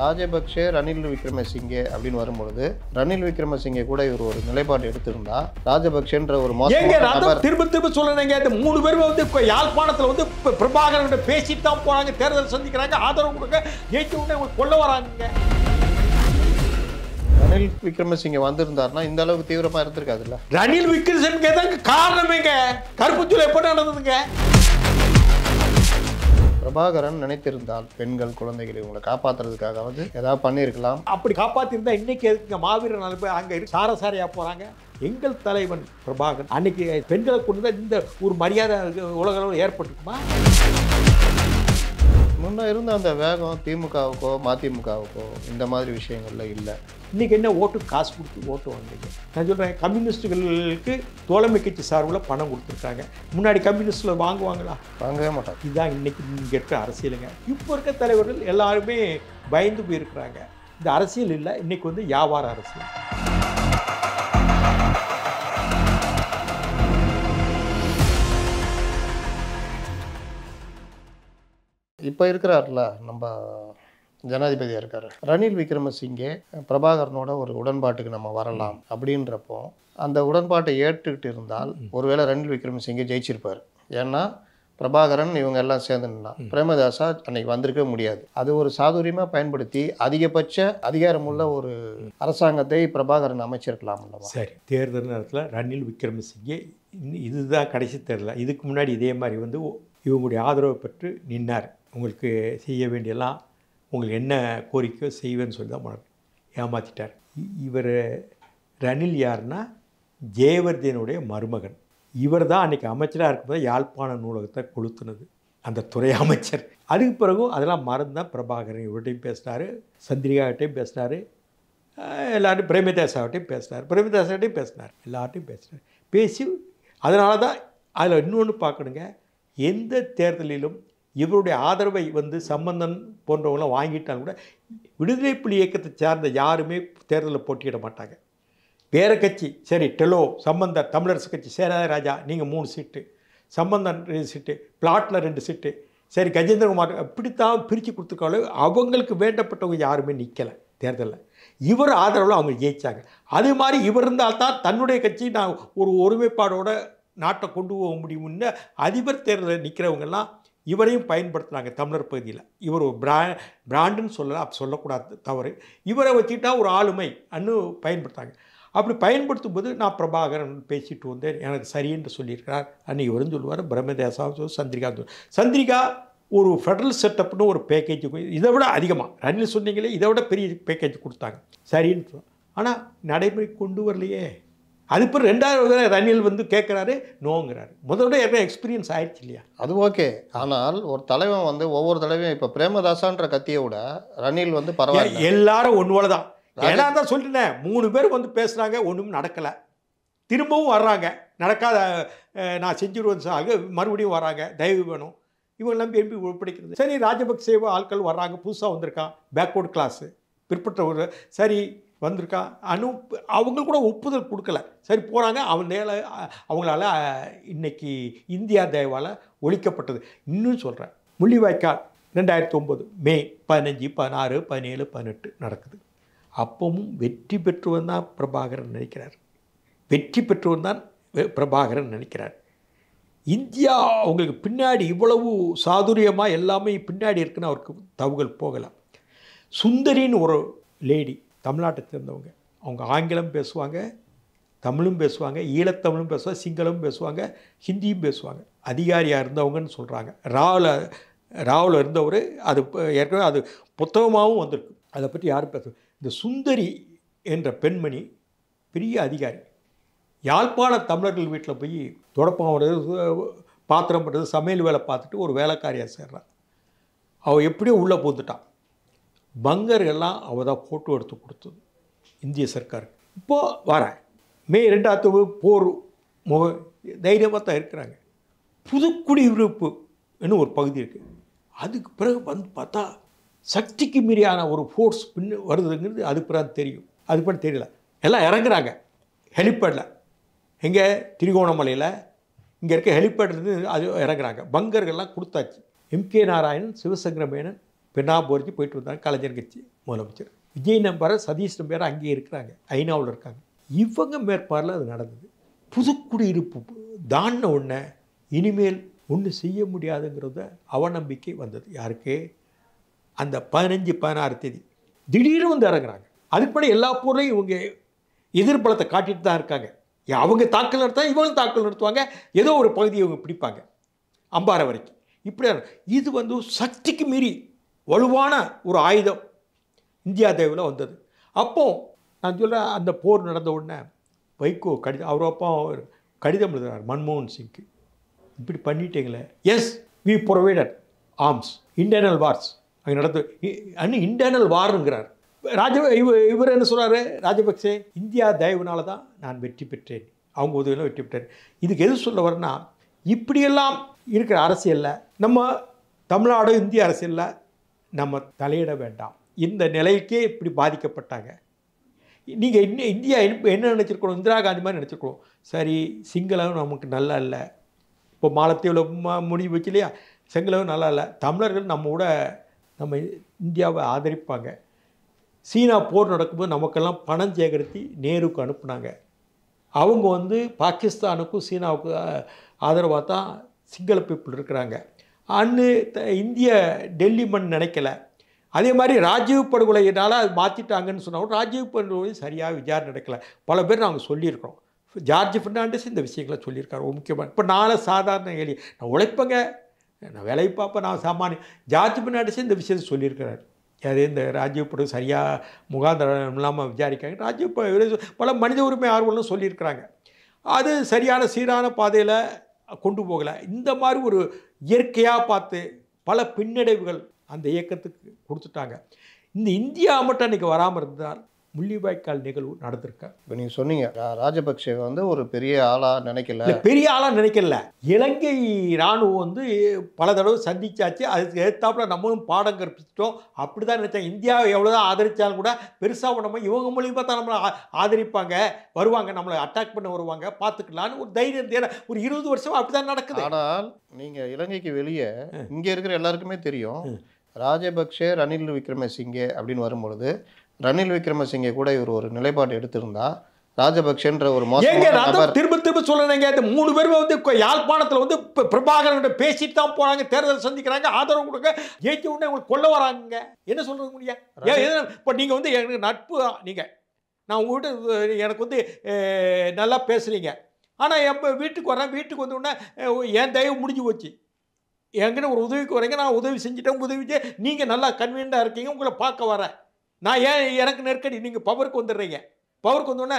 ராஜபக்சே ரணில் விக்ரமசிங்கே அப்படின்னு வரும்பொழுது ரணில் விக்ரமசிங்கே கூட இவர் ஒரு நிலைப்பாடு எடுத்திருந்தா ராஜபக்சேன்ற ஒரு திரும்ப திரும்ப சொல்லுறேங்க மூணு பேரும் வந்து யாழ்ப்பாணத்தில் வந்து பிரபாகரன் பேசிட்டு தான் போறாங்க தேர்தல் சந்திக்கிறாங்க ஆதரவு கொடுக்க ஜெயிச்சு உடனே கொல்ல வராங்க ரணில் விக்ரமசிங்க வந்திருந்தாருன்னா இந்த அளவுக்கு தீவிரமா இருந்திருக்காதுல்ல ரணில் விக்ரமசிங்க காரணமேங்க கருப்பு எப்படி நடந்ததுங்க பிரபாகரன் நினைத்திருந்தால் பெண்கள் குழந்தைகளை உங்களை காப்பாற்றுறதுக்காக வந்து ஏதாவது பண்ணியிருக்கலாம் அப்படி காப்பாத்திருந்தா இன்னைக்கு எதுக்குங்க மாவீரன் அனுப்ப அங்கே சாரசாரியா போறாங்க போகிறாங்க எங்கள் தலைவன் பிரபாகரன் அன்னைக்கு பெண்களை கொண்டு இந்த ஒரு மரியாதை உலகளவில் ஏற்பட்டுக்குமா முன்னே இருந்த அந்த வேகம் திமுகவுக்கோ மதிமுகவுக்கோ இந்த மாதிரி விஷயங்களில் இல்லை இன்றைக்கி என்ன ஓட்டு காசு கொடுத்து ஓட்டு வந்தீங்க நான் சொல்கிறேன் கம்யூனிஸ்ட்டுகளுக்கு தோழமை கட்சி சார்பில் பணம் கொடுத்துருக்காங்க முன்னாடி கம்யூனிஸ்ட்டில் வாங்குவாங்களா வாங்கவே மாட்டாங்க இதுதான் இன்றைக்கி இங்கே இருக்கிற அரசியலுங்க இப்போ இருக்க தலைவர்கள் எல்லாருமே பயந்து போயிருக்கிறாங்க இந்த அரசியல் இல்லை இன்றைக்கி வந்து வியாபார அரசியல் இப்போ இருக்கிறார்ல நம்ம ஜனாதிபதியாக இருக்கார் ரணில் விக்ரமசிங்கே பிரபாகரனோட ஒரு உடன்பாட்டுக்கு நம்ம வரலாம் அப்படின்றப்போ அந்த உடன்பாட்டை ஏற்றுக்கிட்டு இருந்தால் ஒருவேளை ரணில் விக்ரமசிங்கே ஜெயிச்சிருப்பார் ஏன்னா பிரபாகரன் இவங்க எல்லாம் சேர்ந்துன்னா பிரேமதாசா அன்னைக்கு வந்திருக்க முடியாது அது ஒரு சாதுரியமாக பயன்படுத்தி அதிகபட்ச அதிகாரமுள்ள ஒரு அரசாங்கத்தை பிரபாகரன் அமைச்சிருக்கலாம் சரி தேர்தல் நேரத்தில் ரணில் விக்ரமசிங்கே இதுதான் கடைசி தேர்தல் இதுக்கு முன்னாடி இதே மாதிரி வந்து இவங்களுடைய ஆதரவை பெற்று நின்னார் உங்களுக்கு செய்ய வேண்டியெல்லாம் உங்களுக்கு என்ன கோரிக்கையோ செய்வேன்னு சொல்லி தான் ஏமாற்றிட்டார் இவர் ரணில் யாருன்னா ஜெயவர்தனுடைய மருமகன் இவர் தான் அன்றைக்கி அமைச்சராக இருக்கும்போது யாழ்ப்பாண நூலகத்தை கொளுத்துனது அந்த துறை அமைச்சர் அதுக்கு பிறகும் அதெல்லாம் தான் பிரபாகரன் இவர்கிட்டையும் பேசினார் சந்திரிகாகிட்டையும் பேசினார் எல்லார்ட்டையும் பிரேமதாசாவிட்டையும் பேசினார் பிரேமதாசாவட்டையும் பேசினார் எல்லார்ட்டையும் பேசினார் பேசி அதனால தான் அதில் இன்னொன்று பார்க்கணுங்க எந்த தேர்தலிலும் இவருடைய ஆதரவை வந்து சம்பந்தன் போன்றவங்களாம் வாங்கிட்டாலும் கூட விடுதலை புலி இயக்கத்தை சார்ந்த யாருமே தேர்தலில் போட்டியிட மாட்டாங்க வேறு கட்சி சரி டெலோ சம்பந்த தமிழரசு கட்சி ராஜா நீங்கள் மூணு சீட்டு சம்பந்தன் ரெண்டு சீட்டு பிளாட்டில் ரெண்டு சீட்டு சரி கஜேந்திரகுமார் இப்படித்தான் பிரித்து கொடுத்துருக்காலும் அவங்களுக்கு வேண்டப்பட்டவங்க யாருமே நிற்கலை தேர்தலில் இவர் ஆதரவில் அவங்க ஜெயித்தாங்க அது மாதிரி இவர் இருந்தால் தான் தன்னுடைய கட்சி நான் ஒரு ஒருமைப்பாடோட நாட்டை கொண்டு போக முடியும்னு அதிபர் தேர்தலில் நிற்கிறவங்கெல்லாம் இவரையும் பயன்படுத்துனாங்க தமிழர் பகுதியில் இவர் ஒரு பிரா பிராண்டுன்னு சொல்லலை அப்போ சொல்லக்கூடாது தவறு இவரை வச்சுக்கிட்டா ஒரு ஆளுமை அன்னு பயன்படுத்தாங்க அப்படி பயன்படுத்தும் போது நான் பிரபாகரன் பேசிட்டு வந்தேன் எனக்கு சரி என்று சொல்லியிருக்கிறார் அன்னைக்கு இவரும் சொல்லுவார் பிரம்மதேசா சந்திரிகா சந்திரிகா ஒரு ஃபெடரல் செட்டப்னு ஒரு பேக்கேஜ் இதை விட அதிகமாக ரணில் சொன்னீங்களே இதை விட பெரிய பேக்கேஜ் கொடுத்தாங்க சரின்னு ஆனால் நடைமுறை கொண்டு வரலையே அது இப்போ ரெண்டாவது தடவை ரணில் வந்து கேட்குறாரு நோங்கிறாரு முதல்ல எப்போ எக்ஸ்பீரியன்ஸ் ஆயிடுச்சு இல்லையா அது ஓகே ஆனால் ஒரு தலைவன் வந்து ஒவ்வொரு தடவையும் இப்போ பிரேமதாசான்ற கத்தியை விட ரணில் வந்து பரவாயில்ல எல்லாரும் ஒன்றுவோல தான் ஏன்னா தான் சொல்லிட்டேன் மூணு பேர் வந்து பேசுகிறாங்க ஒன்றும் நடக்கலை திரும்பவும் வர்றாங்க நடக்காத நான் செஞ்சுருவேன் சாக மறுபடியும் வராங்க தயவு வேணும் இவங்கெல்லாம் எம்பி பிடிக்கிறது சரி ராஜபக்சேவா ஆட்கள் வர்றாங்க புதுசாக வந்திருக்கான் பேக்வர்ட் கிளாஸு பிற்பட்ட ஒரு சரி வந்திருக்கா அனு அவங்களுக்கு கூட ஒப்புதல் கொடுக்கல சரி போகிறாங்க அவன் நேர அவங்களால இன்றைக்கி இந்தியா தேவால் ஒழிக்கப்பட்டது இன்னும் சொல்கிறேன் முள்ளிவாய்க்கால் ரெண்டாயிரத்தி ஒம்பது மே பதினஞ்சு பதினாறு பதினேழு பதினெட்டு நடக்குது அப்பவும் வெற்றி பெற்றுவன் தான் பிரபாகரன் நினைக்கிறார் வெற்றி பெற்றவன் தான் பிரபாகரன் நினைக்கிறார் இந்தியா அவங்களுக்கு பின்னாடி இவ்வளவு சாதுரியமாக எல்லாமே பின்னாடி இருக்குன்னு அவருக்கு தவுகள் போகலாம் சுந்தரின்னு ஒரு லேடி தமிழ்நாட்டை சேர்ந்தவங்க அவங்க ஆங்கிலம் பேசுவாங்க தமிழும் பேசுவாங்க ஈழத்தமிழும் பேசுவாங்க சிங்களமும் பேசுவாங்க ஹிந்தியும் பேசுவாங்க அதிகாரியாக இருந்தவங்கன்னு சொல்கிறாங்க ராவில் ராவில் இருந்தவர் அது ஏற்கனவே அது புத்தகமாகவும் வந்திருக்கு அதை பற்றி யாரும் பேச இந்த சுந்தரி என்ற பெண்மணி பெரிய அதிகாரி யாழ்ப்பாண தமிழர்கள் வீட்டில் போய் தொடப்பம் பாத்திரம் பண்ணுறது சமையல் வேலை பார்த்துட்டு ஒரு வேலைக்காரியாக சேர்றான் அவள் எப்படியோ உள்ளே பூந்துட்டான் பங்கர்கள்லாம் அவள் தான் ஃபோட்டோ எடுத்து கொடுத்தது இந்திய சர்க்கார் இப்போது வரேன் மே ரெண்டாம் தொகுதி போர் முக தைரியமாக தான் இருக்கிறாங்க என்று ஒரு பகுதி இருக்குது அதுக்கு பிறகு வந்து பார்த்தா சக்திக்கு மீறியான ஒரு ஃபோர்ஸ் பின்னு வருதுங்கிறது அதுக்கு பிறகு தெரியும் அது பண்ண தெரியல எல்லாம் இறங்குறாங்க ஹெலிபேடில் எங்கே திரிகோணமலையில் இங்கே இருக்க ஹெலிபேட்லேருந்து அது இறங்குறாங்க பங்கர்கள்லாம் கொடுத்தாச்சு எம் கே நாராயணன் சிவசங்கரமேனன் பெண்ணாபோர்ஜி போயிட்டு வந்தாங்க கலைஞர் கட்சி முதலமைச்சர் விஜய் நம்பர் சதீஷ் நம்பர் அங்கேயே இருக்கிறாங்க ஐநாவில் இருக்காங்க இவங்க மேற்பாரில் அது நடந்தது புதுக்குடியிருப்பு தாண்டின ஒன்று இனிமேல் ஒன்றும் செய்ய முடியாதுங்கிறத அவநம்பிக்கை வந்தது யாருக்கு அந்த பதினஞ்சு பதினாறு தேதி திடீர்னு வந்து இறங்குறாங்க அதுக்குப்படி எல்லா பொருளையும் இவங்க எதிர்பலத்தை காட்டிட்டு தான் இருக்காங்க அவங்க தாக்கல் நடத்தால் இவங்களும் தாக்கல் நடத்துவாங்க ஏதோ ஒரு பகுதியை இவங்க பிடிப்பாங்க அம்பாறை வரைக்கும் இப்படி இது வந்து சக்திக்கு மீறி வலுவான ஒரு ஆயுதம் இந்தியா தேவில் வந்தது அப்போது நான் சொல்ல அந்த போர் நடந்த உடனே வைகோ கடிதம் அவரோப்பா அவர் கடிதம் எழுதுகிறார் மன்மோகன் சிங்க்கு இப்படி பண்ணிட்டீங்களே yes we provided arms internal wars அங்கே நடத்து அன்னு இன்டர்னல் வார்ங்கிறார் ராஜ இவர் இவர் என்ன சொல்கிறாரு ராஜபக்சே இந்தியா தயவுனால தான் நான் வெற்றி பெற்றேன் அவங்க உதவியில் வெற்றி பெற்றேன் இதுக்கு எது சொல்ல வரேன்னா இப்படியெல்லாம் இருக்கிற அரசியலில் நம்ம தமிழ்நாடு இந்திய அரசியலில் நம்ம தலையிட வேண்டாம் இந்த நிலைக்கே இப்படி பாதிக்கப்பட்டாங்க நீங்கள் இன்னும் இந்தியா என்ன நினச்சிருக்கணும் இந்திரா காந்தி மாதிரி நினச்சிருக்கணும் சரி சிங்களம் நமக்கு நல்லா இல்லை இப்போ மாலத்தீவில் முடிவு வச்சு இல்லையா சிங்களம் நல்லா இல்லை தமிழர்கள் நம்ம கூட நம்ம இந்தியாவை ஆதரிப்பாங்க சீனா போர் நடக்கும்போது நமக்கெல்லாம் பணம் சேகரித்து நேருக்கு அனுப்புனாங்க அவங்க வந்து பாகிஸ்தானுக்கும் சீனாவுக்கும் ஆதரவாக தான் சிங்கள பீப்புள் இருக்கிறாங்க அன்னு இந்திய டெல்லி மண் நினைக்கல அதே மாதிரி ராஜீவ் படுகொலையினால் அது மாற்றிட்டாங்கன்னு சொன்னால் ராஜீவ் படுகொலை சரியாக விசாரணை நடக்கலை பல பேர் நாங்கள் சொல்லியிருக்கிறோம் ஜார்ஜ் ஃபெர்னாண்டஸ் இந்த விஷயங்களை சொல்லியிருக்காரு முக்கியமாக இப்போ நானும் சாதாரண எலி நான் உழைப்பங்க நான் வேலை பார்ப்பேன் நான் சாமானியம் ஜார்ஜ் ஃபெர்னாண்டஸ் இந்த விஷயத்தை சொல்லியிருக்கிறார் அது இந்த ராஜீவ் படுகொலை சரியாக முகாந்திரம் இல்லாமல் விசாரிக்காங்க ராஜீவ் பல மனித உரிமை ஆர்வலும் சொல்லியிருக்கிறாங்க அது சரியான சீரான பாதையில் கொண்டு போகலை இந்த மாதிரி ஒரு இயற்கையாக பார்த்து பல பின்னடைவுகள் அந்த இயக்கத்துக்கு கொடுத்துட்டாங்க இந்த இந்தியா மட்டும் அன்றைக்கி வராமல் இருந்தால் முள்ளிவாய்க்கால் நிகழ்வு நடந்திருக்கா இப்போ நீங்கள் சொன்னீங்க ராஜபக்சே வந்து ஒரு பெரிய ஆளாக நினைக்கல பெரிய ஆளாக நினைக்கல இலங்கை இராணுவம் வந்து பல தடவை சந்திச்சாச்சு அதுக்கு ஏத்தாப்புல நம்மளும் பாடம் கற்பிச்சிட்டோம் அப்படி தான் இந்தியாவை எவ்வளவுதான் ஆதரித்தாலும் கூட பெருசாக நம்ம இவங்க மூலியமா தான் நம்மளை ஆதரிப்பாங்க வருவாங்க நம்மளை அட்டாக் பண்ண வருவாங்க பார்த்துக்கலாம்னு ஒரு தைரியம் தேட ஒரு இருபது வருஷம் அப்படிதான் நடக்குது ஆனால் நீங்கள் இலங்கைக்கு வெளியே இங்கே இருக்கிற எல்லாருக்குமே தெரியும் ராஜபக்சே ரணில் விக்ரமசிங்கே அப்படின்னு வரும்பொழுது ரணில் விக்ரமசிங்க கூட இவர் ஒரு நிலைப்பாடு எடுத்திருந்தா ராஜபக்சேன்ற ஒரு மோசம் திரும்ப திரும்ப சொல்லுறேங்க மூணு பேரும் வந்து யாழ்ப்பாணத்தில் வந்து பிரபாகரன் பேசிட்டு தான் போறாங்க தேர்தல் சந்திக்கிறாங்க ஆதரவு கொடுக்க ஜெயிச்ச உடனே உங்களுக்கு கொல்ல வராங்க என்ன சொல்றது முடியாது இப்போ நீங்கள் வந்து எனக்கு நட்பு நீங்கள் நான் உங்கள்கிட்ட எனக்கு வந்து நல்லா பேசுகிறீங்க ஆனால் எப்போ வீட்டுக்கு வரேன் வீட்டுக்கு வந்த உடனே என் தயவு முடிஞ்சு போச்சு எங்கன்னு ஒரு உதவிக்கு வரீங்க நான் உதவி செஞ்சுட்டேன் உதவி நீங்கள் நல்லா கன்வீனியண்டாக இருக்கீங்க உங்களை பார்க்க வரேன் நான் ஏன் எனக்கு நெருக்கடி நீங்கள் பவருக்கு வந்துடுறீங்க பவருக்கு வந்தோடனே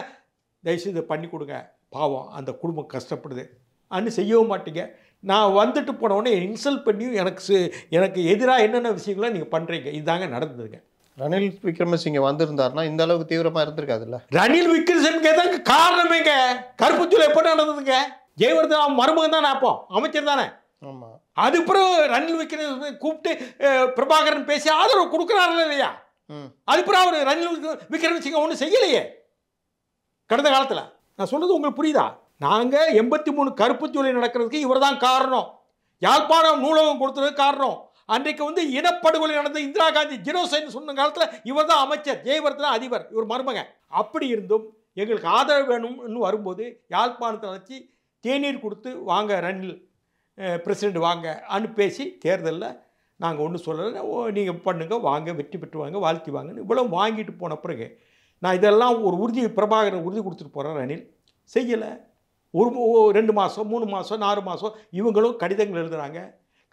தயவுசெய்து பண்ணி கொடுங்க பாவம் அந்த குடும்பம் கஷ்டப்படுது அன்னு செய்யவும் மாட்டீங்க நான் வந்துட்டு போனவுடனே இன்சல்ட் பண்ணியும் எனக்கு எனக்கு எதிராக என்னென்ன விஷயங்கள்லாம் நீங்கள் பண்ணுறீங்க இதுதாங்க நடந்ததுங்க ரணில் விக்ரமசிங்க வந்திருந்தாருன்னா இந்த அளவுக்கு தீவிரமாக இருந்திருக்காதுல்ல ரணில் விக்ரமசிங்கே தாங்க காரணமேங்க கருப்பு ஜூலை எப்போ நடந்ததுங்க ஜெயவர்தன் அவன் மருமகன் தானே அப்போ அமைச்சர் தானே ஆமாம் அதுக்கப்புறம் ரணில் விக்ரமசிங்க கூப்பிட்டு பிரபாகரன் பேசி ஆதரவு கொடுக்குறாருல இல்லையா அதுப்புறம் அவர் ரணில் விக்ரமசிங்க ஒன்றும் செய்யலையே கடந்த காலத்தில் நான் சொன்னது உங்களுக்கு புரியுதா நாங்கள் எண்பத்தி மூணு கருப்பு ஜூலை நடக்கிறதுக்கு இவர் தான் காரணம் யாழ்ப்பாணம் நூலகம் கொடுத்தது காரணம் அன்றைக்கு வந்து இனப்படுகொலை நடந்த இந்திரா காந்தி ஜினோசைன் சொன்ன காலத்தில் இவர் தான் அமைச்சர் ஜெயவர்தனா அதிபர் இவர் மருமக அப்படி இருந்தும் எங்களுக்கு ஆதரவு வேணும்னு வரும்போது யாழ்ப்பாணத்தை வச்சு தேநீர் கொடுத்து வாங்க ரணில் பிரசிடெண்ட் வாங்க அனுப்பேசி தேர்தலில் நாங்கள் ஒன்றும் சொல்லலை ஓ நீங்கள் பண்ணுங்கள் வாங்க வெற்றி பெற்று வாங்க வாழ்த்தி வாங்கன்னு இவ்வளோ வாங்கிட்டு போன பிறகு நான் இதெல்லாம் ஒரு உறுதி பிரபாகரன் உறுதி கொடுத்துட்டு போகிறேன் ரணில் செய்யலை ஒரு ரெண்டு மாதம் மூணு மாதம் நாலு மாதம் இவங்களும் கடிதங்கள் எழுதுகிறாங்க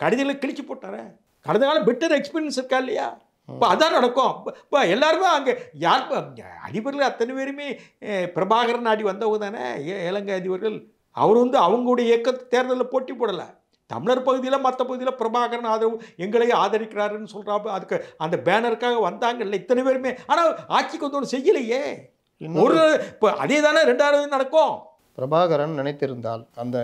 கடிதங்களை கிழிச்சு போட்டாரேன் கடந்த காலம் பெட்டர் எக்ஸ்பீரியன்ஸ் இருக்கா இல்லையா இப்போ அதான் நடக்கும் இப்போ எல்லாருமே அங்கே யார் அதிபர்கள் அத்தனை பேருமே பிரபாகரன் ஆடி வந்தவங்க தானே இலங்கை அதிபர்கள் அவர் வந்து அவங்களுடைய இயக்கத்தை தேர்தலில் போட்டி போடலை தமிழர் பகுதியில் மற்ற பகுதியில் பிரபாகரன் ஆதரவு எங்களை ஆதரிக்கிறாருன்னு சொல்கிறாப்பு அதுக்கு அந்த பேனருக்காக வந்தாங்க இல்லை இத்தனை பேருமே ஆனால் ஆட்சிக்கு வந்து ஒன்று செய்யலையே ஒரு இப்போ அதே தானே ரெண்டாவது நடக்கும் பிரபாகரன் நினைத்திருந்தால் அந்த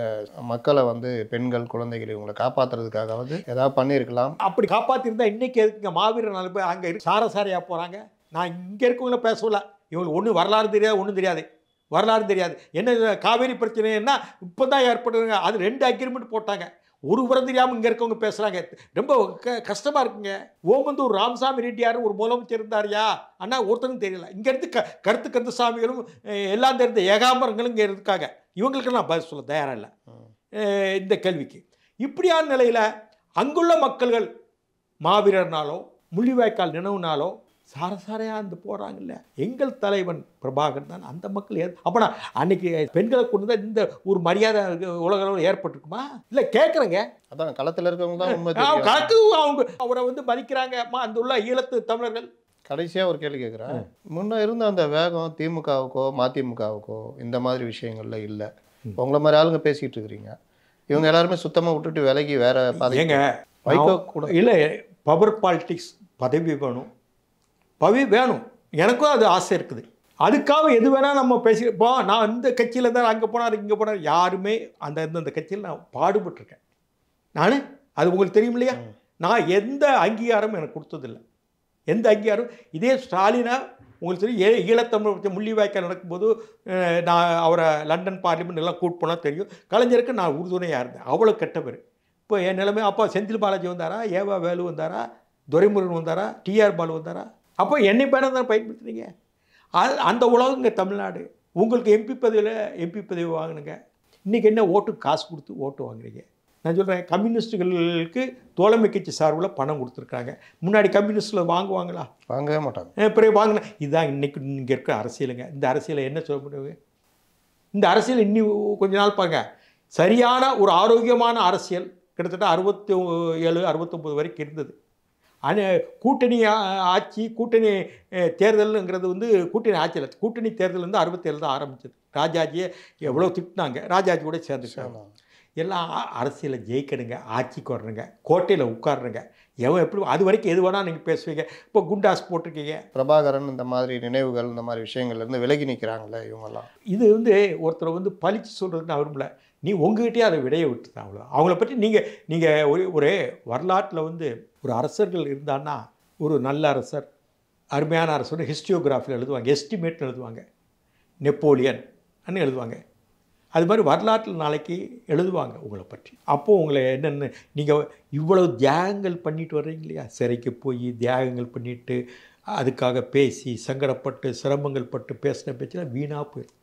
மக்களை வந்து பெண்கள் குழந்தைகளை இவங்களை வந்து ஏதாவது பண்ணியிருக்கலாம் அப்படி காப்பாற்றிருந்தா இன்னைக்கு எதுக்குங்க மாவீரர் நாலு பேர் அங்கே இருக்கு சாரசாரியாக போகிறாங்க நான் இங்கே இருக்கவங்கள பேசல இவங்களுக்கு ஒன்றும் வரலாறு தெரியாது ஒன்றும் தெரியாது வரலாறு தெரியாது என்ன காவேரி பிரச்சனைன்னா இப்போ தான் ஏற்பட்டுருங்க அது ரெண்டு அக்ரிமெண்ட் போட்டாங்க ஒரு உரம் தெரியாமல் இங்கே இருக்கவங்க பேசுகிறாங்க ரொம்ப க கஷ்டமாக இருக்குங்க ஓமந்தூர் ராமசாமி ரெட்டியார் ஒரு முதலமைச்சர் இருந்தார்யா ஆனால் ஒருத்தரும் தெரியல இங்கேருந்து க கருத்து சாமிகளும் எல்லாம் தெரிந்த ஏகாம்பரங்களும் இங்கே இருக்காங்க இவங்களுக்கு நான் பதில் சொல்ல தயாராக இல்லை இந்த கேள்விக்கு இப்படியான நிலையில் அங்குள்ள மக்கள்கள் மாவீரர்னாலோ முள்ளிவாய்க்கால் நினைவுனாலோ சாரசாரையாக இருந்து போகிறாங்கல்ல எங்கள் தலைவன் பிரபாகர் தான் அந்த மக்கள் ஏற் அப்போனா அன்னைக்கு பெண்களை கொண்டு தான் இந்த ஒரு மரியாதை உலக அளவில் ஏற்பட்டுருக்குமா இல்லை கேட்குறேங்க அதான் களத்தில் இருக்கவங்க தான் களத்து அவங்க அவரை வந்து மதிக்கிறாங்கம்மா அந்த உள்ள ஈழத்து தமிழர்கள் கடைசியாக ஒரு கேள்வி கேட்குறேன் முன்னே இருந்த அந்த வேகம் திமுகவுக்கோ மதிமுகவுக்கோ இந்த மாதிரி விஷயங்கள்ல இல்லை உங்களை மாதிரி ஆளுங்க பேசிகிட்டு இருக்கிறீங்க இவங்க எல்லாருமே சுத்தமாக விட்டுட்டு விலகி வேற பாதிங்க வைக்க கூட இல்லை பவர் பாலிட்டிக்ஸ் பதவி வேணும் பவி வேணும் எனக்கும் அது ஆசை இருக்குது அதுக்காக எது வேணால் நம்ம பேசிப்போம் நான் இந்த கட்சியில் தான் அங்கே போனார் இங்கே போனார் யாருமே அந்த இந்த கட்சியில் நான் பாடுபட்டிருக்கேன் நான் அது உங்களுக்கு தெரியும் இல்லையா நான் எந்த அங்கீகாரமும் எனக்கு கொடுத்ததில்லை எந்த அங்கீகாரம் இதே ஸ்டாலினா உங்களுக்கு தெரியும் ஏ ஈழத்தமிழ் முள்ளிவாய்க்கால் நடக்கும்போது நான் அவரை லண்டன் பார்லிமெண்ட் எல்லாம் கூட்டுப்போனால் தெரியும் கலைஞருக்கு நான் உறுதுணையாக இருந்தேன் அவ்வளோ கெட்ட பேர் இப்போ என் நிலைமை அப்பா செந்தில் பாலாஜி வந்தாரா ஏவா வேலு வந்தாரா துரைமுருகன் வந்தாரா டிஆர் பாலு வந்தாரா அப்போ என்னை பேரை தான் பயன்படுத்துகிறீங்க அது அந்த உலகங்க தமிழ்நாடு உங்களுக்கு எம்பி பதவியில் எம்பி பதவி வாங்கினுங்க இன்றைக்கி என்ன ஓட்டு காசு கொடுத்து ஓட்டு வாங்குறீங்க நான் சொல்கிறேன் கம்யூனிஸ்ட்டுகளுக்கு தோழமை கட்சி சார்பில் பணம் கொடுத்துருக்காங்க முன்னாடி கம்யூனிஸ்ட்டில் வாங்குவாங்களா வாங்கவே மாட்டாங்க பிறகு வாங்கின இதுதான் இன்றைக்கி இங்கே இருக்கிற அரசியலுங்க இந்த அரசியலை என்ன சொல்ல முடியுங்க இந்த அரசியல் இன்னி கொஞ்ச நாள் பாங்க சரியான ஒரு ஆரோக்கியமான அரசியல் கிட்டத்தட்ட அறுபத்தி ஏழு அறுபத்தொம்பது வரைக்கும் இருந்தது அணு கூட்டணி ஆட்சி கூட்டணி தேர்தலுங்கிறது வந்து கூட்டணி ஆட்சியில் கூட்டணி தேர்தல் வந்து அறுபத்தேழு தான் ஆரம்பித்தது ராஜாஜியை எவ்வளோ திட்டினாங்க ராஜாஜி கூட சேர்ந்து எல்லாம் அரசியலில் ஜெயிக்கணுங்க ஆட்சிக்கு வரணுங்க கோட்டையில் உட்காருங்க எவன் எப்படி அது வரைக்கும் எது வேணால் நீங்கள் பேசுவீங்க இப்போ குண்டாஸ் போட்டிருக்கீங்க பிரபாகரன் இந்த மாதிரி நினைவுகள் இந்த மாதிரி விஷயங்கள்லேருந்து விலகி நிற்கிறாங்களே இவங்கெல்லாம் இது வந்து ஒருத்தரை வந்து பழிச்சு சொல்கிறதுன்னு நான் நீ உங்ககிட்டயே அதை விடைய விட்டுருந்தா அவ்வளோ அவங்கள பற்றி நீங்கள் நீங்கள் ஒரு ஒரு வரலாற்றில் வந்து ஒரு அரசர்கள் இருந்தான்னா ஒரு நல்ல அரசர் அருமையான அரசர்னு ஹிஸ்டியோகிராஃபியில் எழுதுவாங்க எஸ்டிமேட்னு எழுதுவாங்க நெப்போலியன் எழுதுவாங்க அது மாதிரி வரலாற்றில் நாளைக்கு எழுதுவாங்க உங்களை பற்றி அப்போது உங்களை என்னென்ன நீங்கள் இவ்வளோ தியாகங்கள் பண்ணிட்டு வர்றீங்க இல்லையா சிறைக்கு போய் தியாகங்கள் பண்ணிவிட்டு அதுக்காக பேசி சங்கடப்பட்டு சிரமங்கள் பட்டு பேசின பேச்செல்லாம் வீணாக போயிடும்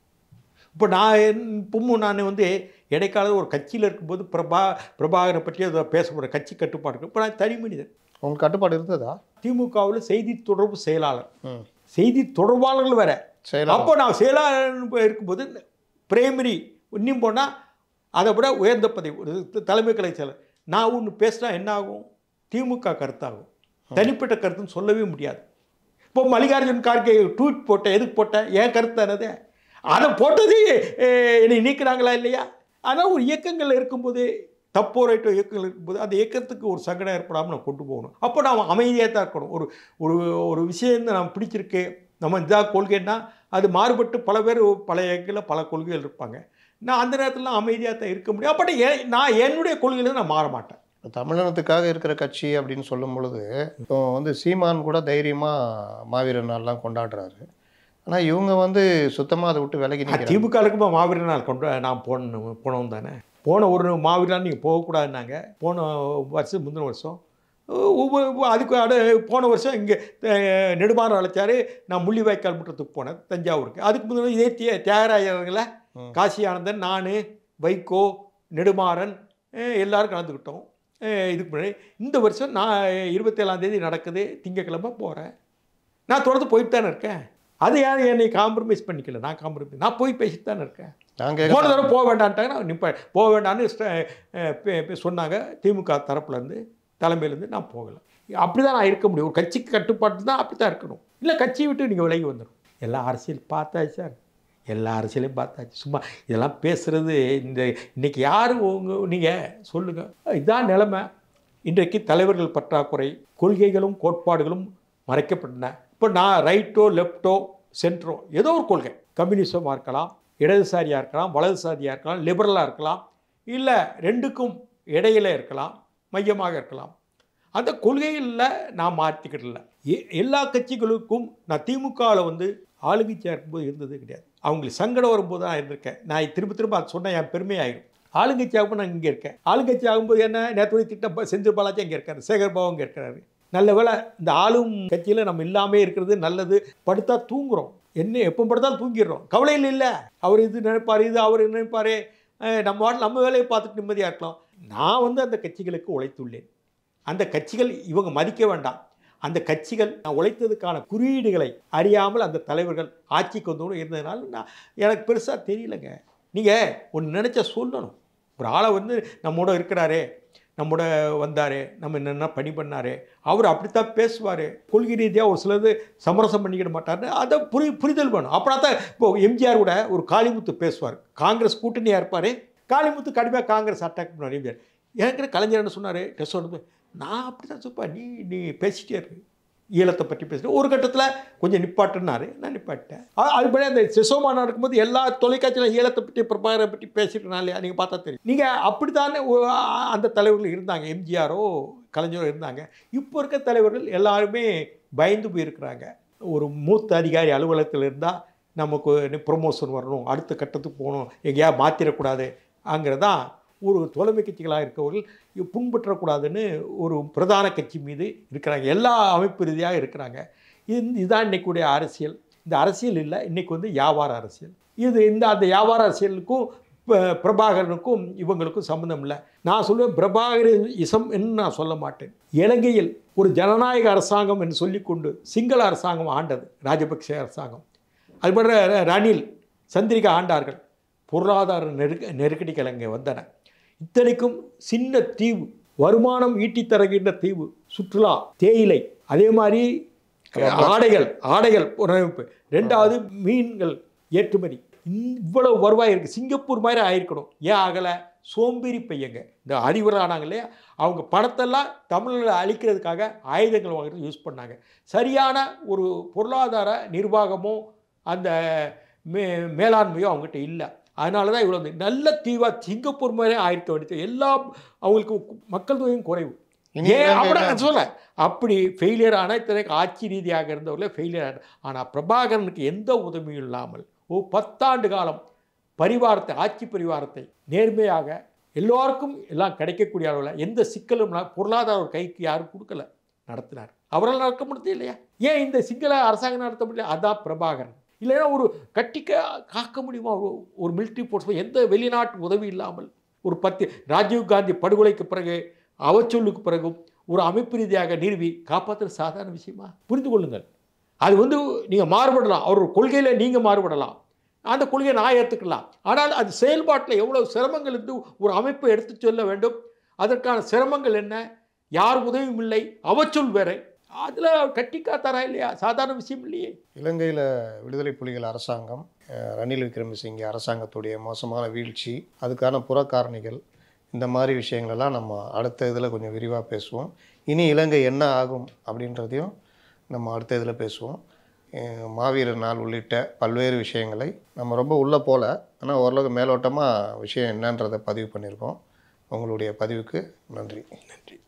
இப்போ நான் என் பொம்மு நான் வந்து இடைக்காலத்தில் ஒரு கட்சியில் இருக்கும்போது பிரபா பிரபாகரை பற்றி அதை பேச போகிற கட்சி கட்டுப்பாடு இப்போ நான் தனி மனிதன் உங்கள் கட்டுப்பாடு இருந்ததா திமுகவில் செய்தி தொடர்பு செயலாளர் செய்தி தொடர்பாளர்கள் வேற அப்போ நான் செயலாளர் இருக்கும்போது பிரைமரி இன்னும் போனால் அதை விட உயர்ந்த பதவி ஒரு தலைமை கலை செயலர் நான் ஒன்று பேசினா என்ன ஆகும் திமுக கருத்தாகும் தனிப்பட்ட கருத்துன்னு சொல்லவே முடியாது இப்போ மல்லிகார்ஜுன் கார்கே ட்வீட் போட்டேன் எதுக்கு போட்டேன் ஏன் கருத்தானதே அதை போட்டது என்னை நீக்கிறாங்களா இல்லையா ஆனால் ஒரு இயக்கங்கள் இருக்கும்போது தப்போ ரைட்டோ இயக்கங்கள் இருக்கும்போது அந்த இயக்கத்துக்கு ஒரு சங்கடம் ஏற்படாமல் நம்ம கொண்டு போகணும் அப்போ நாம் அமைதியாக தான் இருக்கணும் ஒரு ஒரு ஒரு விஷயம் நம்ம பிடிச்சிருக்கு நம்ம இதாக கொள்கைன்னா அது மாறுபட்டு பல பேர் பல இயக்கங்களில் பல கொள்கைகள் இருப்பாங்க நான் அந்த நேரத்தில் அமைதியாக தான் இருக்க முடியும் அப்படி நான் என்னுடைய கொள்கையில் நான் மாற மாட்டேன் தமிழனத்துக்காக இருக்கிற கட்சி அப்படின்னு சொல்லும் பொழுது இப்போ வந்து சீமான் கூட தைரியமாக மாவீரர் நாள்லாம் கொண்டாடுறாரு ஆனால் இவங்க வந்து சுத்தமாக அதை விட்டு விலகி திமுக இருக்கும்போது மாவீர நாள் கொண்டு நான் போன போனோம் தானே போன ஒரு மாவீரர் நாள் நீங்கள் போகக்கூடாதுனாங்க போன வருஷம் முந்தின வருஷம் ஒவ்வொரு அதுக்கு அடு போன வருஷம் இங்கே நெடுமாறு அழைச்சாரு நான் முள்ளிவாய்க்கால் முற்றத்துக்கு போனேன் தஞ்சாவூருக்கு அதுக்கு முந்தின இதே தே தியாகராஜர்களை காசி ஆனந்தன் நான் வைகோ நெடுமாறன் எல்லோரும் கலந்துக்கிட்டோம் இதுக்கு முன்னாடி இந்த வருஷம் நான் தேதி நடக்குது திங்கக்கிழமை போகிறேன் நான் தொடர்ந்து போயிட்டு தானே இருக்கேன் அது யார் என்னை காம்ப்ரமைஸ் பண்ணிக்கல நான் காம்ப்ரமைஸ் நான் போய் பேசிட்டு தானே இருக்கேன் நாங்கள் போன தடவை போக வேண்டான்ட்டாங்கன்னா நிப்ப போக வேண்டான்னு சொன்னாங்க திமுக தரப்புலேருந்து தலைமையிலேருந்து நான் போகலை அப்படி தான் நான் இருக்க முடியும் ஒரு கட்சிக்கு கட்டுப்பாட்டு தான் அப்படி தான் இருக்கணும் இல்லை கட்சியை விட்டு நீங்கள் விலகி வந்துடும் எல்லா அரசியல் பார்த்தாச்சு சார் எல்லா அரசியலையும் பார்த்தாச்சு சும்மா இதெல்லாம் பேசுகிறது இந்த இன்றைக்கி யார் உங்க நீங்கள் சொல்லுங்கள் இதுதான் நிலமை இன்றைக்கு தலைவர்கள் பற்றாக்குறை கொள்கைகளும் கோட்பாடுகளும் மறைக்கப்பட்டன இப்போ நான் ரைட்டோ லெஃப்டோ சென்ட்ரோ ஏதோ ஒரு கொள்கை கம்யூனிசமாக இருக்கலாம் இடதுசாரியாக இருக்கலாம் வலதுசாரியாக இருக்கலாம் லிபரலாக இருக்கலாம் இல்லை ரெண்டுக்கும் இடையில இருக்கலாம் மையமாக இருக்கலாம் அந்த கொள்கையில் நான் மாற்றிக்கிடல எல்லா கட்சிகளுக்கும் நான் திமுகவில் வந்து ஆளுங்கட்சியாக இருக்கும்போது இருந்தது கிடையாது அவங்களுக்கு சங்கடம் வரும்போது தான் இருந்திருக்கேன் நான் திரும்ப திரும்ப அது சொன்னால் என் பெருமையாயிடும் ஆளுங்கட்சி ஆகும்போது நான் இங்கே இருக்கேன் ஆளுங்கட்சி ஆகும்போது என்ன நேற்று திட்டம் செஞ்சு பாலாஜி அங்கே இருக்காரு சேகர் பாபு அங்கே இருக்கிறாரு நல்ல வேலை இந்த ஆளும் கட்சியில் நம்ம இல்லாமே இருக்கிறது நல்லது படுத்தா தூங்குறோம் என்ன எப்போ படுத்தாலும் தூங்கிடுறோம் கவலையில் இல்லை அவர் இது நினைப்பார் இது அவர் நினைப்பார் நம்ம வாட்டில் நம்ம வேலையை பார்த்துட்டு நிம்மதியாக இருக்கலாம் நான் வந்து அந்த கட்சிகளுக்கு உழைத்துள்ளேன் அந்த கட்சிகள் இவங்க மதிக்க வேண்டாம் அந்த கட்சிகள் நான் உழைத்ததுக்கான குறியீடுகளை அறியாமல் அந்த தலைவர்கள் ஆட்சிக்கு வந்தவங்களும் இருந்ததுனால நான் எனக்கு பெருசாக தெரியலைங்க நீங்கள் ஒன்று நினச்ச சொல்லணும் ஒரு ஆளை வந்து நம்மோட இருக்கிறாரே நம்மோட வந்தார் நம்ம என்னென்ன பணி பண்ணார் அவர் அப்படித்தான் பேசுவார் கொள்கை ரீதியாக ஒரு சிலது சமரசம் பண்ணிக்கிட மாட்டார்னு அதை புரி புரிதல் வேணும் அப்புறம் தான் இப்போ எம்ஜிஆர் கூட ஒரு காளிமுத்து பேசுவார் காங்கிரஸ் கூட்டணியாக இருப்பார் காளிமுத்து கடுமையாக காங்கிரஸ் அட்டாக் பண்ணுவார் எம்ஜிஆர் எனக்கு கலைஞர் என்ன சொன்னார் டெஸ்ட் நான் அப்படி தான் சொப்பா நீ நீ பேசிட்டே இருக்கு ஈழத்தை பற்றி பேசுகிறேன் ஒரு கட்டத்தில் கொஞ்சம் நிப்பாட்டுனாரு நான் நிப்பாட்டேன் அதுபடி அந்த செசோமா நடக்கும்போது எல்லா தொலைக்காட்சியிலும் ஈழத்தை பற்றி பிரபாகரை பற்றி பேசிட்டுனா இல்லையா நீங்கள் பார்த்தா தெரியும் நீங்கள் அப்படி தானே அந்த தலைவர்கள் இருந்தாங்க எம்ஜிஆரோ கலைஞரோ இருந்தாங்க இப்போ இருக்க தலைவர்கள் எல்லாருமே பயந்து போயிருக்கிறாங்க ஒரு மூத்த அதிகாரி அலுவலகத்தில் இருந்தால் நமக்கு ப்ரொமோஷன் வரணும் அடுத்த கட்டத்துக்கு போகணும் எங்கேயா மாற்றிடக்கூடாது அங்கிறதான் ஒரு தோழமை கட்சிகளாக இருக்கவர்கள் புண்பற்றக்கூடாதுன்னு ஒரு பிரதான கட்சி மீது இருக்கிறாங்க எல்லா அமைப்பு ரீதியாக இருக்கிறாங்க இது இதுதான் இன்றைக்குடைய அரசியல் இந்த அரசியல் இல்லை இன்றைக்கி வந்து வியாபார அரசியல் இது இந்த அந்த வியாபார அரசியலுக்கும் பிரபாகரனுக்கும் இவங்களுக்கும் சம்மந்தம் இல்லை நான் சொல்லுவேன் பிரபாகரின் இசம் என்று நான் சொல்ல மாட்டேன் இலங்கையில் ஒரு ஜனநாயக அரசாங்கம் என்று சொல்லிக்கொண்டு சிங்கள அரசாங்கம் ஆண்டது ராஜபக்சே அரசாங்கம் அதுபோல் ரணில் சந்திரிகா ஆண்டார்கள் பொருளாதார நெருக்க நெருக்கடி அங்கே வந்தன இத்தனைக்கும் சின்ன தீவு வருமானம் ஈட்டி தருகின்ற தீவு சுற்றுலா தேயிலை அதே மாதிரி ஆடைகள் ஆடைகள் புனரமைப்பு ரெண்டாவது மீன்கள் ஏற்றுமதி இவ்வளவு வருவாய் இருக்குது சிங்கப்பூர் மாதிரி ஆயிருக்கணும் ஏன் ஆகலை சோம்பேறி பையங்க இந்த அறிவுரானாங்க இல்லையா அவங்க பணத்தெல்லாம் தமிழில் அழிக்கிறதுக்காக ஆயுதங்கள் வாங்குறது யூஸ் பண்ணாங்க சரியான ஒரு பொருளாதார நிர்வாகமோ அந்த மே மேலாண்மையோ அவங்ககிட்ட இல்லை அதனால தான் இவ்வளோ வந்து நல்ல தீவாக சிங்கப்பூர் மாதிரியே ஆயிருக்க வேண்டியது எல்லாம் அவங்களுக்கு மக்கள் தொகையும் குறைவு ஏன் சொல்ல அப்படி ஃபெயிலியர் ஆனால் இத்தனைக்கு ஆட்சி ரீதியாக இருந்தவர்களே ஃபெயிலியர் ஆகிற ஆனால் பிரபாகரனுக்கு எந்த உதவியும் இல்லாமல் ஓ பத்தாண்டு காலம் பரிவாரத்தை ஆட்சி பரிவாரத்தை நேர்மையாக எல்லோருக்கும் எல்லாம் கிடைக்கக்கூடிய அளவில் எந்த சிக்கலும் பொருளாதார ஒரு கைக்கு யாரும் கொடுக்கல நடத்தினார் அவரால் நடக்க முடியுது இல்லையா ஏன் இந்த சிக்கலை அரசாங்கம் நடத்த முடியல அதான் பிரபாகரன் இல்லைன்னா ஒரு கட்டிக்க காக்க முடியுமா ஒரு ஒரு மிலிட்ரி போர்ஸ் எந்த வெளிநாட்டு உதவி இல்லாமல் ஒரு பத்து ராஜீவ்காந்தி படுகொலைக்கு பிறகு அவச்சொல்லுக்கு பிறகும் ஒரு அமைப்பு ரீதியாக நிறுவி காப்பாற்றுற சாதாரண விஷயமா புரிந்து கொள்ளுங்கள் அது வந்து நீங்கள் மாறுபடலாம் அவர் கொள்கையில் நீங்கள் மாறுபடலாம் அந்த கொள்கையை நான் ஏற்றுக்கலாம் ஆனால் அது செயல்பாட்டில் எவ்வளோ சிரமங்கள் இருந்து ஒரு அமைப்பை எடுத்து சொல்ல வேண்டும் அதற்கான சிரமங்கள் என்ன யார் உதவியும் இல்லை அவச்சொல் வேறு அதில் கட்டி காத்தாரா இல்லையா சாதாரண விஷயம் இல்லையே இலங்கையில் விடுதலை புலிகள் அரசாங்கம் ரணில் விக்ரமசிங்க அரசாங்கத்துடைய மோசமான வீழ்ச்சி அதுக்கான புற காரணிகள் இந்த மாதிரி விஷயங்களெல்லாம் நம்ம அடுத்த இதில் கொஞ்சம் விரிவாக பேசுவோம் இனி இலங்கை என்ன ஆகும் அப்படின்றதையும் நம்ம அடுத்த இதில் பேசுவோம் மாவீரர் நாள் உள்ளிட்ட பல்வேறு விஷயங்களை நம்ம ரொம்ப உள்ளே போகல ஆனால் ஓரளவுக்கு மேலோட்டமாக விஷயம் என்னன்றதை பதிவு பண்ணியிருக்கோம் உங்களுடைய பதிவுக்கு நன்றி நன்றி